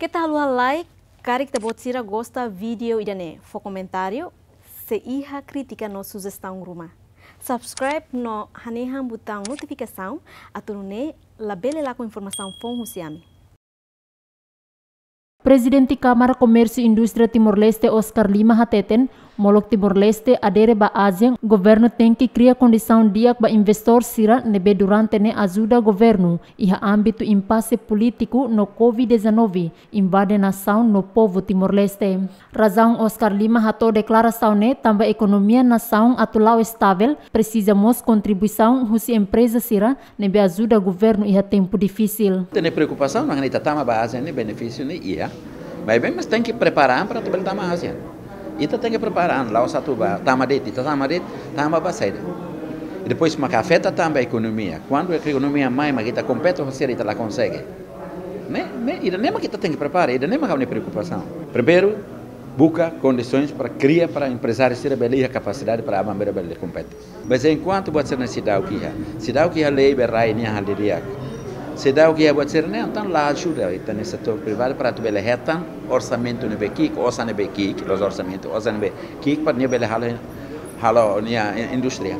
Kita tal like, like? kita buat sira gosta video idane. E fo komentario, Se iha kritika no sugestão rumah. Subscribe no hanehan botão notificação. Atunune labele lá informasaun fong husiami. Presiden Kamar Komersi Industri Timor Leste Oscar Lima Hateten Molok Timor Leste adere ba ASEAN, governo tem que criar condição dia ba investor sira nebe durante ne ajuda governo e iha âmbito impasse político no Covid-19 invade nação no povo Timor Leste. Razão Oscar Lima hatou declaração ne tamba economia nação atulau estável precisamos contribuição husi empresa sira nebe ajuda governo iha tempo difícil. Tem preocupação na é tama ba ASEAN ne benefício ne ia, Mas bem, mas tem que preparar para trabalhar na ASEAN. Ita tem que preparar lá o satubá, tamadete, ita tamadete, tamabaceira. E depois, mas afeta também a economia. Quando a economia mais, mas ita compete, você ita lá consegue. Né? Né? Ita nem que ita tem que preparar, ita nem que uma preocupação. Primeiro, busca condições para criar para empresários ter a capacidade para a maneira de competir. Mas enquanto você na cidade, o que é? Cidade o que é lei, berrai, nem a Sedaj v Gijevu je zelo lažje, da je ta sektor privat, pa tu je lehetan, orsamentu ne ve kik, osa ne ve kik, oz orsamentu, oza ne ve kik, pa ne ve lehalo, halo, nija, industrija.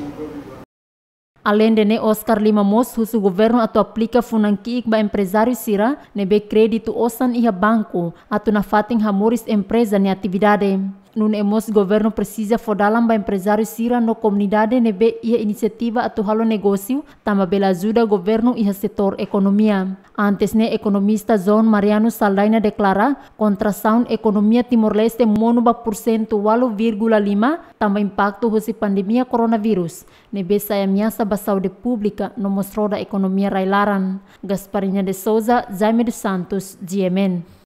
Além de ne Oscar Lima Moss, su governo atu aplica funan kik ba empresario sira, ne ve crédito osan iha banco, atu na fatin ha moris empresa ni atividade. nun emos governo precisa fodalam ba empresário sira no comunidade nebe ia iniciativa atu halo negócio também bela ajuda governo ia setor economia. Antes ne economista John Mariano Saldaina declara contração economia Timor-Leste mono ba porcento walo vírgula lima tama impacto hosi pandemia coronavírus. Nebe sa ameaça ba saúde pública no mostrou da economia railaran. Gasparinha de Souza, Jaime dos Santos, GMN.